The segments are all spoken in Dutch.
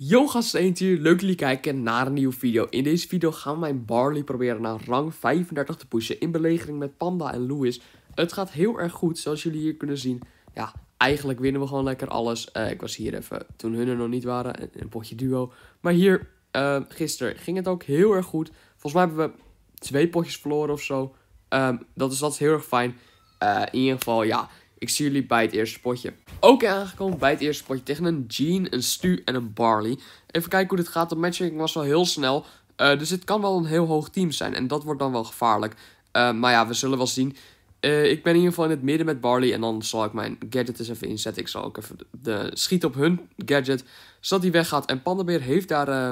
Yo gasten hier, leuk dat jullie kijken naar een nieuwe video. In deze video gaan we mijn Barley proberen naar rang 35 te pushen in belegering met Panda en Louis. Het gaat heel erg goed, zoals jullie hier kunnen zien. Ja, eigenlijk winnen we gewoon lekker alles. Eh, ik was hier even toen hun er nog niet waren, een, een potje duo. Maar hier, uh, gisteren ging het ook heel erg goed. Volgens mij hebben we twee potjes verloren of zo. Ehm, dat, is, dat is heel erg fijn. Eh, in ieder geval, ja, ik zie jullie bij het eerste potje Ook aangekomen bij het eerste potje tegen een Jean, een Stu en een Barley. Even kijken hoe dit gaat. De matching was wel heel snel. Eh, dus het kan wel een heel hoog team zijn. En dat wordt dan wel gevaarlijk. Eh, maar ja, we zullen wel zien. Eh, ik ben in ieder geval in het midden met Barley. En dan zal ik mijn gadget eens even inzetten. Ik zal ook even de, schiet op hun gadget. Zodat die weggaat. En Pandabeer heeft daar eh,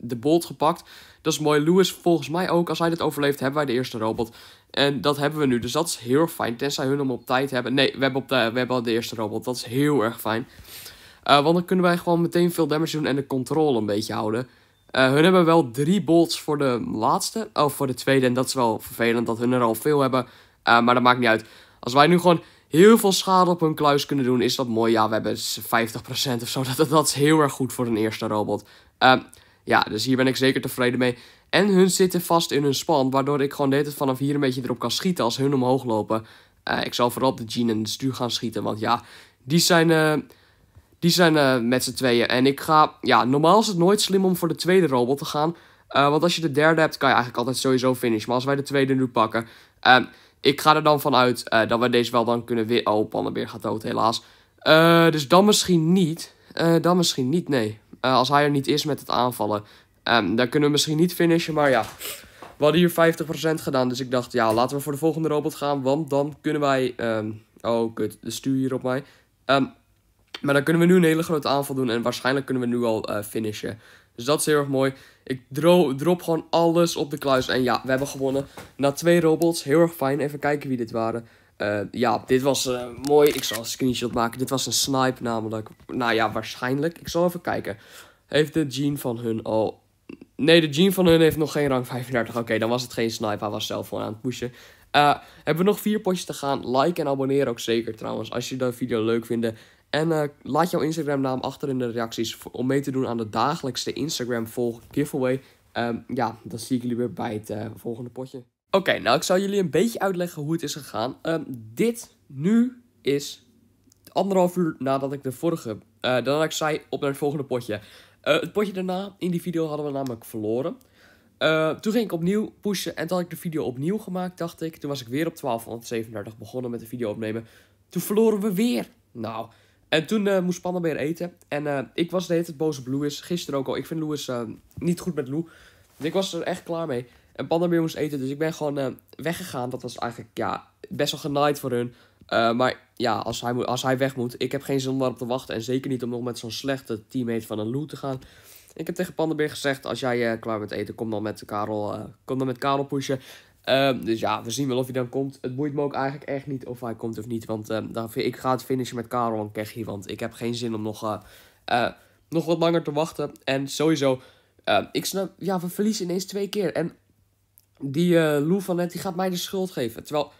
de bolt gepakt. Dat is mooi. Lewis volgens mij ook. Als hij dit overleeft hebben wij de eerste robot. En dat hebben we nu. Dus dat is heel fijn. Tenzij hun hem op tijd hebben. Nee, we hebben, op de, we hebben al de eerste robot. Dat is heel erg fijn. Eh, want dan kunnen wij gewoon meteen veel damage doen en de controle een beetje houden. Uh, hun hebben wel drie bolts voor de laatste. Of voor de tweede. En dat is wel vervelend dat hun er al veel hebben. Eh, maar dat maakt niet uit. Als wij nu gewoon heel veel schade op hun kluis kunnen doen, is dat mooi. Ja, we hebben 50% of zo. Dat, dat, is heel erg goed voor een eerste robot. Ehm, ja, dus hier ben ik zeker tevreden mee. En hun zitten vast in hun span, waardoor ik gewoon de het vanaf hier een beetje erop kan schieten als hun omhoog lopen. Eh, ik zal vooral op de Jean en de Stu gaan schieten, want ja, die zijn, eh, die zijn met z'n tweeën. En ik ga, ja, normaal is het nooit slim om voor de tweede robot te gaan. want als je de derde hebt, kan je eigenlijk altijd sowieso finish. Maar als wij de tweede nu pakken, ehm, ik ga er dan vanuit uh, dat we deze wel dan kunnen weer. Oh, Pannenbeer gaat dood, helaas. Eh, dus dan misschien niet. Eh, dan misschien niet, nee. als hij er niet is met het aanvallen. Um, dan kunnen we misschien niet finishen, maar ja. We hadden hier 50% gedaan, dus ik dacht, ja, laten we voor de volgende robot gaan. Want dan kunnen wij... Ehm, oh, kut, de stuur hier op mij. Ehm, maar dan kunnen we nu een hele grote aanval doen en waarschijnlijk kunnen we nu al finishen. Dus dat is heel erg mooi. Ik drop gewoon alles op de kluis. En ja, we hebben gewonnen. Na twee robots. Heel erg fijn. Even kijken wie dit waren. Eh, ja, dit was eh, mooi. Ik zal een screenshot maken. Dit was een snipe namelijk. Nou ja, waarschijnlijk. Ik zal even kijken. Heeft de Jean van hun al... Nee, de Jean van hun heeft nog geen rang 35. Oké, dan was het geen snipe. Hij was zelf gewoon aan het pushen. Eh, hebben we nog vier potjes te gaan. Like en abonneer ook zeker trouwens. Als je de video leuk vindt. En eh, laat jouw Instagram naam achter in de reacties om mee te doen aan de dagelijkse Instagram volg giveaway. Um, ja, dan zie ik jullie weer bij het eh, volgende potje. Oké, nou ik zal jullie een beetje uitleggen hoe het is gegaan. Ehm, dit nu is anderhalf uur nadat ik de vorige, uh, nadat ik zei op naar het volgende potje. het potje daarna, in die video hadden we namelijk verloren. toen ging ik opnieuw pushen en toen had ik de video opnieuw gemaakt, dacht ik. Toen was ik weer op 1237 begonnen met de video opnemen. Toen verloren we weer. Nou, en toen eh, moest Panda eten. En eh, ik was de hele tijd boos op Louis. Gisteren ook al. Ik vind Louis eh, niet goed met Lou. Dus ik was er echt klaar mee. En Panda moest eten. Dus ik ben gewoon weggegaan. Dat was eigenlijk ja, best wel genaaid voor hun. maar ja, als hij, moet, als hij weg moet. Ik heb geen zin om daarop te wachten. En zeker niet om nog met zo'n slechte teammate van een Lou te gaan. Ik heb tegen Pandabeer gezegd: als jij klaar bent eten, kom dan met Karel, kom dan met Karel pushen. Ehm, dus ja, we zien wel of hij dan komt. Het boeit me ook eigenlijk echt niet of hij komt of niet. Want ehm, dan, ik ga het finishen met Karel en Kechi. Want ik heb geen zin om nog, eh, eh, nog wat langer te wachten. En sowieso, ehm, ik snap, ja, we verliezen ineens twee keer. En die eh, Lou van net, die gaat mij de schuld geven. Terwijl,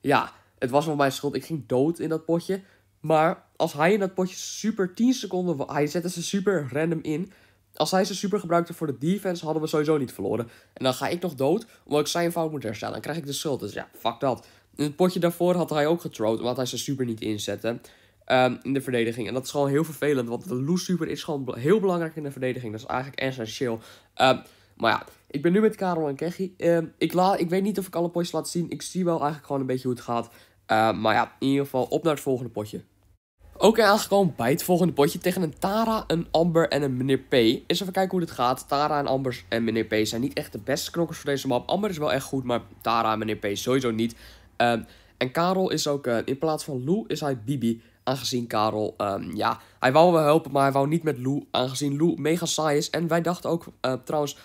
ja, het was wel mijn schuld. Ik ging dood in dat potje. Maar als hij in dat potje super 10 seconden... Hij zette ze super random in. Als hij ze super gebruikte voor de defense, hadden we sowieso niet verloren. En dan ga ik nog dood, omdat ik zijn fout moet herstellen. Dan krijg ik de schuld. Dus ja, fuck dat. In het potje daarvoor had hij ook getrood, omdat hij ze super niet inzette. Ehm, in de verdediging. En dat is gewoon heel vervelend, want de loose super is gewoon heel belangrijk in de verdediging. Dat is eigenlijk essentieel. Ehm, maar ja, ik ben nu met Karel en Keggy. Ehm, ik, ik weet niet of ik alle potjes laat zien. Ik zie wel eigenlijk gewoon een beetje hoe het gaat. maar ja, in ieder geval op naar het volgende potje. Ook aangekomen bij het volgende potje tegen een Tara, een Amber en een meneer P. Eens even kijken hoe dit gaat. Tara en Amber en meneer P zijn niet echt de beste knokkers voor deze map. Amber is wel echt goed, maar Tara en meneer P sowieso niet. Ehm, en Karel is ook, eh, in plaats van Lou is hij Bibi. Aangezien Karel, ehm, ja, hij wou wel helpen, maar hij wou niet met Lou. Aangezien Lou mega saai is. En wij dachten ook, eh, trouwens,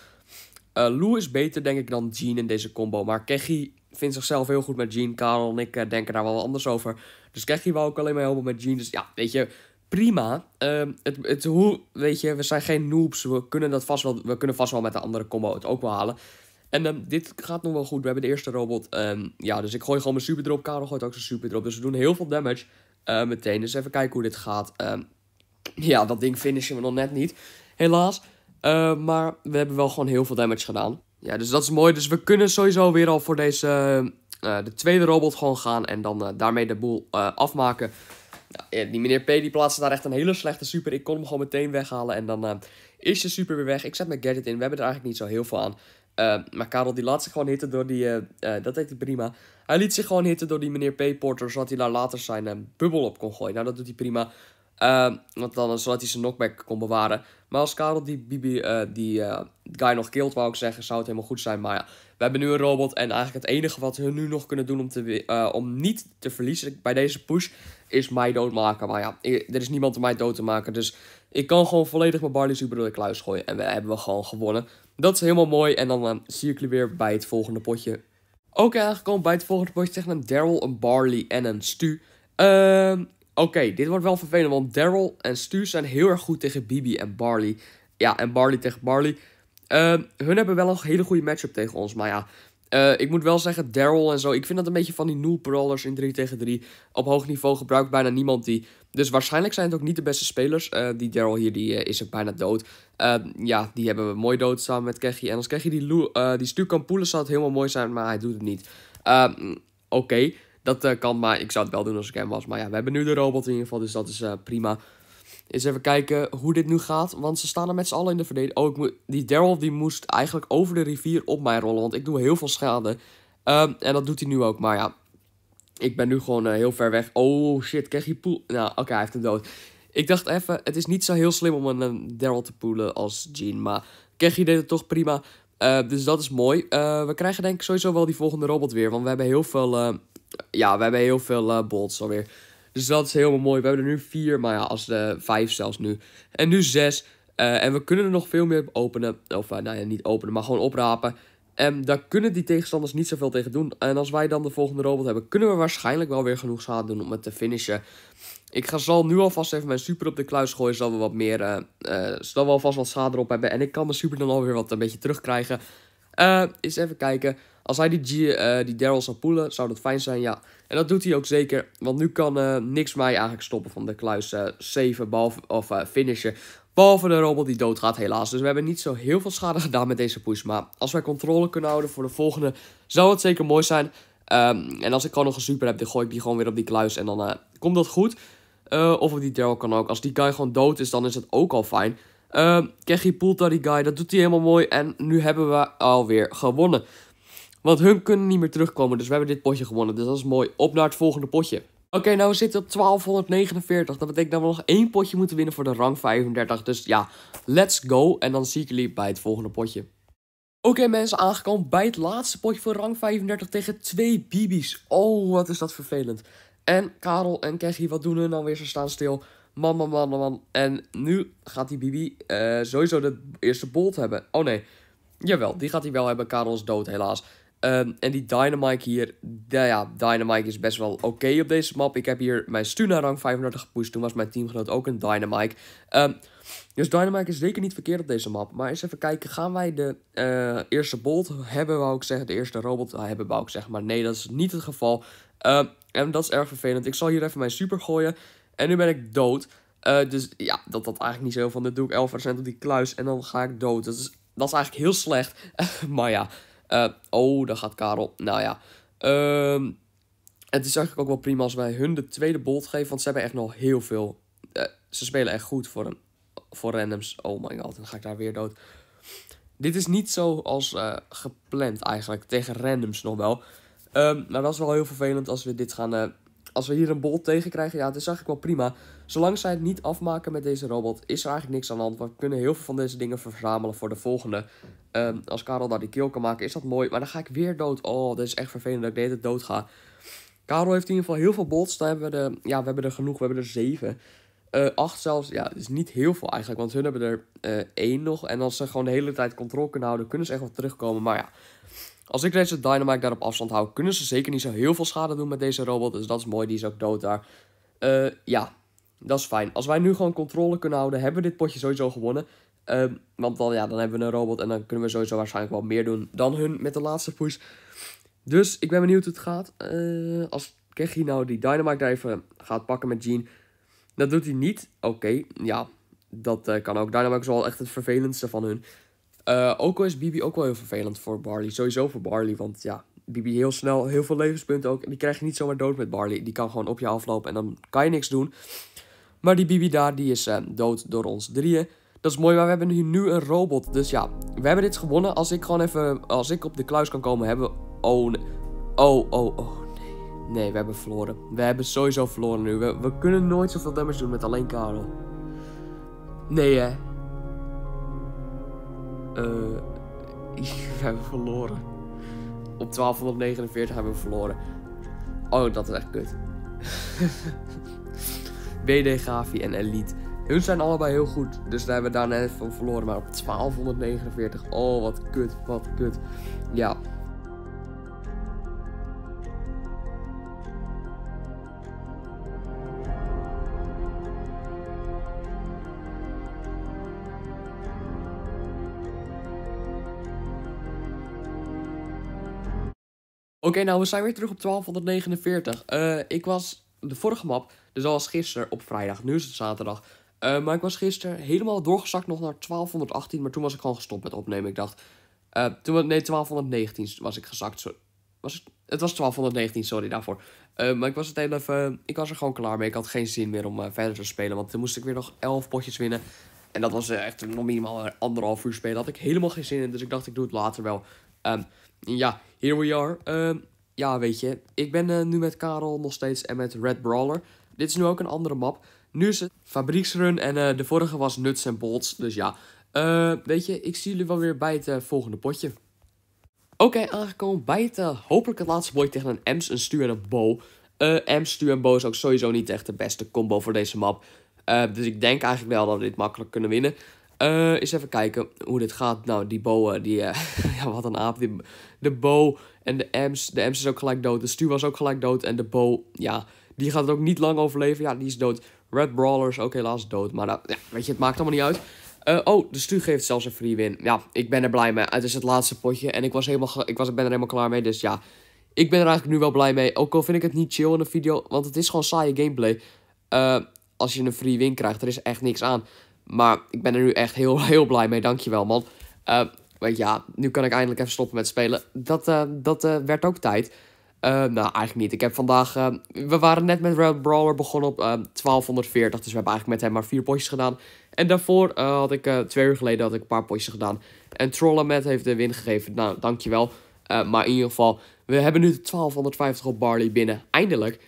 eh, Lou is beter denk ik dan Jean in deze combo. Maar Keggy vindt zichzelf heel goed met Jean. Karel en ik eh, denken daar wel anders over. Dus krijg je wel ook alleen maar helpen met Jean. Dus ja, weet je, prima. Ehm, het, het, hoe, weet je, we zijn geen noobs. We kunnen, dat vast wel, we kunnen vast wel met de andere combo het ook wel halen. En ehm, dit gaat nog wel goed. We hebben de eerste robot. Ehm, ja, dus ik gooi gewoon mijn superdrop. Karel gooit ook zijn superdrop. Dus we doen heel veel damage eh, meteen. Dus even kijken hoe dit gaat. ja, dat ding finishen we nog net niet. Helaas. maar we hebben wel gewoon heel veel damage gedaan. Ja, dus dat is mooi. Dus we kunnen sowieso weer al voor deze, eh, eh, de tweede robot gewoon gaan. En dan eh, daarmee de boel afmaken. Ja, die meneer P die plaatste daar echt een hele slechte super. Ik kon hem gewoon meteen weghalen. En dan is je super weer weg. Ik zet mijn gadget in. We hebben er eigenlijk niet zo heel veel aan. maar Karel die laat zich gewoon hitten door die... dat deed hij prima. Hij liet zich gewoon hitten door die meneer P. Porter. Zodat hij daar later zijn bubbel op kon gooien. Nou, dat doet hij prima. want dan, zodat hij zijn knockback kon bewaren. Maar als Karel die, Bibi, eh, die eh, guy nog killed, wou ik zeggen, zou het helemaal goed zijn. Maar ja, we hebben nu een robot. En eigenlijk het enige wat we nu nog kunnen doen om, te, eh, om niet te verliezen bij deze push, is mij doodmaken. Maar ja, er is niemand om mij dood te maken. Dus ik kan gewoon volledig mijn Barley Super door de kluis gooien. En we hebben we gewoon gewonnen. Dat is helemaal mooi. En dan zie ik jullie weer bij het volgende potje. Ook aangekomen bij het volgende potje tegen een Daryl, een Barley en een Stu. Ehm Oké, dit wordt wel vervelend, want Daryl en Stu zijn heel erg goed tegen Bibi en Barley. Ja, en Barley tegen Barley. Ehm, hun hebben wel een hele goede matchup tegen ons, maar ja. Eh, ik moet wel zeggen, Daryl en zo. Ik vind dat een beetje van die noob brawlers in 3 tegen 3. Op hoog niveau gebruikt bijna niemand die. Dus waarschijnlijk zijn het ook niet de beste spelers. Eh, die Daryl hier, die eh, is ook bijna dood. Ehm, ja, die hebben we mooi dood samen met Keggy. En als Keggy die, Lou, die Stu kan poelen, zou het helemaal mooi zijn, maar hij doet het niet. Ehm, oké. Dat eh, kan, maar ik zou het wel doen als ik hem was. Maar ja, we hebben nu de robot in ieder geval, dus dat is eh, prima. Eens even kijken hoe dit nu gaat, want ze staan er met z'n allen in de verdediging. Oh, ik moet, die Daryl die moest eigenlijk over de rivier op mij rollen, want ik doe heel veel schade. Ehm, en dat doet hij nu ook, maar ja. Ik ben nu gewoon eh, heel ver weg. Oh shit, krijg je poel. Nou, oké, hij heeft hem dood. Ik dacht even, het is niet zo heel slim om een, Daryl te poelen als Jean, maar Keggy deed het toch prima. dus dat is mooi. we krijgen denk ik sowieso wel die volgende robot weer. Want we hebben heel veel ja, we hebben heel veel uh, eh, bots alweer. Dus dat is helemaal mooi. We hebben er nu vier, maar ja, als de vijf zelfs nu. En nu zes. Eh, en we kunnen er nog veel meer openen. Of eh, nou ja, niet openen, maar gewoon oprapen. En daar kunnen die tegenstanders niet zoveel tegen doen. En als wij dan de volgende robot hebben, kunnen we waarschijnlijk wel weer genoeg schade doen om het te finishen. Ik ga, zal nu alvast even mijn super op de kluis gooien, zodat we wat meer, uh, zodat we alvast wat schade erop hebben. En ik kan de super dan alweer wat een beetje terugkrijgen. eens even kijken. Als hij die, eh, die Daryl zou poelen, zou dat fijn zijn, ja. En dat doet hij ook zeker, want nu kan eh, niks mij eigenlijk stoppen van de kluis 7, eh, behalve, of finisher. Behalve de robot die doodgaat helaas. Dus we hebben niet zo heel veel schade gedaan met deze push. Maar als wij controle kunnen houden voor de volgende, zou het zeker mooi zijn. Ehm, en als ik gewoon nog een super heb, dan gooi ik die gewoon weer op die kluis en dan komt dat goed. of op die Daryl kan ook. Als die guy gewoon dood is, dan is het ook al fijn. Uh, poelt daar die guy, dat doet hij helemaal mooi. En nu hebben we alweer gewonnen. Want hun kunnen niet meer terugkomen, dus we hebben dit potje gewonnen. Dus dat is mooi. Op naar het volgende potje. Oké, nou we zitten op 1249. Dat betekent dat we nog één potje moeten winnen voor de rang 35. Dus ja, let's go. En dan zie ik jullie bij het volgende potje. Oké mensen, aangekomen bij het laatste potje voor rang 35 tegen twee bibi's. Oh, wat is dat vervelend. En Karel en Keggy, wat doen hun nou weer? Ze staan stil. Man, man, man, man. En nu gaat die bibi eh, sowieso de eerste bolt hebben. Oh nee, jawel, die gaat hij wel hebben. Karel is dood helaas. Ehm, en die Dynamite hier, ja, Dynamite is best wel oké op deze map. Ik heb hier mijn Stuna rang 35 gepusht, toen was mijn teamgenoot ook een Dynamite. Ehm, dus Dynamite is zeker niet verkeerd op deze map. Maar eens even kijken, gaan wij de eh, eerste bolt hebben, wou ik zeggen. De eerste robot eh, hebben, wou ik zeggen. Maar nee, dat is niet het geval. Ehm, en dat is erg vervelend. Ik zal hier even mijn super gooien. En nu ben ik dood. Eh, dus ja, dat had eigenlijk niet zo. van. Dan doe ik 11% op die kluis en dan ga ik dood. Dat is, dat is eigenlijk heel slecht. maar ja... Eh, oh, daar gaat Karel. Nou ja. Ehm, het is eigenlijk ook wel prima als wij hun de tweede bolt geven. Want ze hebben echt nog heel veel. Eh, ze spelen echt goed voor, een, voor randoms. Oh my god, dan ga ik daar weer dood. Dit is niet zo als eh, gepland eigenlijk. Tegen randoms nog wel. Um, maar dat is wel heel vervelend als we dit gaan... als we hier een bolt tegen krijgen. Ja, het is eigenlijk wel prima. Zolang zij het niet afmaken met deze robot, is er eigenlijk niks aan de hand. We kunnen heel veel van deze dingen verzamelen voor de volgende. Ehm, als Karel daar die kill kan maken, is dat mooi. Maar dan ga ik weer dood. Oh, dit is echt vervelend dat ik de hele tijd dood ga. Karel heeft in ieder geval heel veel bots. Daar hebben we, de, ja, we hebben er genoeg. We hebben er zeven. Uh, acht zelfs. Ja, dat is niet heel veel eigenlijk. Want hun hebben er uh, één nog. En als ze gewoon de hele tijd controle kunnen houden, kunnen ze echt wel terugkomen. Maar ja, als ik deze Dynamite daar op afstand hou, kunnen ze zeker niet zo heel veel schade doen met deze robot. Dus dat is mooi. Die is ook dood daar. Eh, ja, dat is fijn. Als wij nu gewoon controle kunnen houden, hebben we dit potje sowieso gewonnen. Ehm, want dan, ja, dan hebben we een robot en dan kunnen we sowieso waarschijnlijk wel meer doen dan hun met de laatste push. Dus ik ben benieuwd hoe het gaat. Eh, als Kechi nou die Dynamite daar even gaat pakken met Jean, dat doet hij niet. Oké, ja, dat eh, kan ook. Dynamite is wel echt het vervelendste van hun. ook eh, al is Bibi ook wel heel vervelend voor Barley. Sowieso voor Barley, want ja, Bibi heel snel, heel veel levenspunten ook. En die krijg je niet zomaar dood met Barley. Die kan gewoon op je aflopen en dan kan je niks doen. Maar die Bibi daar, die is ehm, dood door ons drieën. Dat is mooi, maar we hebben hier nu een robot. Dus ja, we hebben dit gewonnen. Als ik gewoon even, als ik op de kluis kan komen, hebben we... Oh, nee. Oh, oh, oh, nee. Nee, we hebben verloren. We hebben sowieso verloren nu. We, we kunnen nooit zoveel damage doen met alleen Karel. Nee, hè. Eh, we hebben verloren. Op 1249 hebben we verloren. Oh, dat is echt kut. BD Gavi en Elite. Hun zijn allebei heel goed, dus daar hebben we daar net van verloren. Maar op 1249, oh wat kut, wat kut. Ja, Oké, nou we zijn weer terug op 1249. Eh, ik was de vorige map, dus al was gisteren op vrijdag, nu is het zaterdag. Eh, maar ik was gisteren helemaal doorgezakt nog naar 1218, maar toen was ik gewoon gestopt met opnemen. Ik dacht, uh, toen, nee, 1219 was ik gezakt. Zo, was het, het was 1219, sorry daarvoor. Eh, maar ik was het even, ik was er gewoon klaar mee. Ik had geen zin meer om verder te spelen, want toen moest ik weer nog 11 potjes winnen. En dat was echt nog minimaal anderhalf uur spelen. Daar had ik helemaal geen zin in, dus ik dacht, ik doe het later wel. Um, ja, here we are. Ehm, ja, weet je, ik ben eh, nu met Karel nog steeds en met Red Brawler. Dit is nu ook een andere map. Nu is het fabrieksrun en eh, de vorige was nuts en bolts. Dus ja, eh, weet je, ik zie jullie wel weer bij het volgende potje. Oké, aangekomen bij het hopelijk het laatste potje tegen een Ems, een Stu en een Bo. Ems, Stu en Bo is ook sowieso niet echt de beste combo voor deze map. dus ik denk eigenlijk wel dat we dit makkelijk kunnen winnen. Uh, eens even kijken hoe dit gaat. Nou, die Bo, die, eh, ja, wat een aap. de Bo en de Ems. De Ems is ook gelijk dood. De Stu was ook gelijk dood. En de Bo, ja, die gaat het ook niet lang overleven. Ja, die is dood. Red Brawlers ook helaas dood. Maar nou, ja, weet je, het maakt allemaal niet uit. Eh, oh, de Stu geeft zelfs een free win. Ja, ik ben er blij mee. Het is het laatste potje en ik, was helemaal, ik was, ben er helemaal klaar mee. Dus ja, ik ben er eigenlijk nu wel blij mee. Ook al vind ik het niet chill in de video, want het is gewoon saaie gameplay. als je een free win krijgt, er is echt niks aan. Maar ik ben er nu echt heel, heel blij mee. Dankjewel, man. Uh, eh, maar ja, nu kan ik eindelijk even stoppen met spelen. Dat, eh, dat eh, werd ook tijd. nou, eigenlijk niet. Ik heb vandaag... we waren net met Red Brawler begonnen op 1240. Dus we hebben eigenlijk met hem maar vier potjes gedaan. En daarvoor had ik... twee uur geleden had ik een paar potjes gedaan. En Trollamet heeft de win gegeven. Nou, dankjewel. maar in ieder geval... We hebben nu de 1250 op Barley binnen. Eindelijk.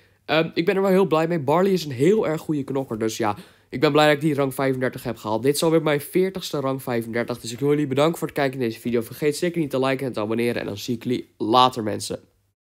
ik ben er wel heel blij mee. Barley is een heel erg goede knokker. Dus ja... Ik ben blij dat ik die rang 35 heb gehaald. Dit zal weer mijn 40ste rang 35. Dus ik wil jullie bedanken voor het kijken in deze video. Vergeet zeker niet te liken en te abonneren. En dan zie ik jullie later mensen.